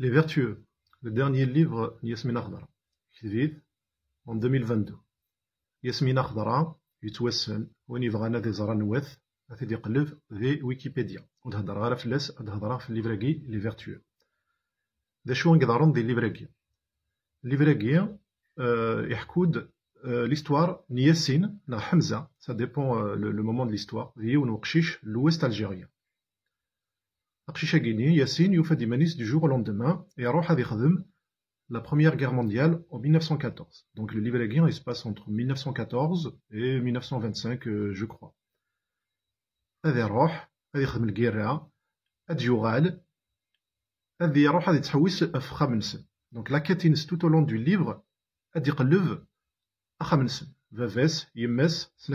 Les Vertueux, le dernier livre d'Yasmin Akhdara, Kdid, en 2022. Yasmin Akhdara est win des ad a anwa dire ad V Wikipédia. iqelleb di Wikipedia ur d-heddreɣ Les Vertueux. choses acu euh, i iḍerrun di livragi? Livragi iḥekku-d euh, l'histoire de Yassine de Hamza, ça dépend euh, le moment de l'histoire, qui est l'ouest algérien. algérien aqcic agi Yassin, yufa du jour au lendemain et ad ixdem la Première Guerre mondiale en 1914. Donc le livre de la guerre, il se passe entre 1914 et 1925, euh, je crois. Ad iruḥ, ad ixdem lgirra, ad yuɣal, ad iruḥ ad yettḥewwis ɣef axxam Donc la tout au long du livre, ad iqelleb axxam-nsen. Baba-s, yemma-s, sin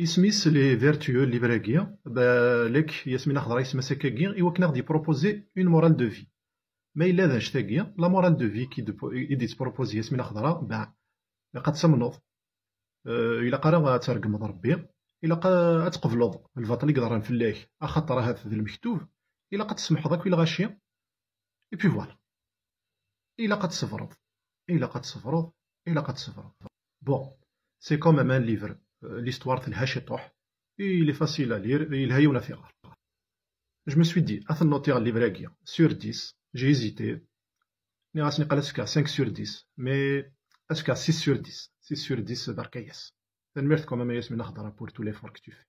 اسميس لي فيرتيو لي براكيا بالك ياسمين خضرا اسم ساكاكيا ايوا غادي بروبوزي اون مورال دو في ما الا ذا شتاكيا لا مورال دو في كي دي تبروبوزي ياسمين خضرا باع لقد سمنوض الى قرا ترقم ربي الى تقبلض الفاط اللي قدران فلاك اخطر هذا المكتوب الى قد تسمح ذاك ولا غاشي اي بي فوالا الى قد تصفرض الى قد تصفرض الى قد تصفرض بون سي كوم ام ليفر l'histoire de Hachitoh. Il est facile à lire et il a une affaire. Je me suis dit, à noter l'Ibrahim sur 10, j'ai hésité. Je n'ai pas 5 sur 10, mais 6 sur 10. 6 sur 10, Darkayas. Merci quand même, Yasmin Akhdara, pour tous les efforts que tu fais.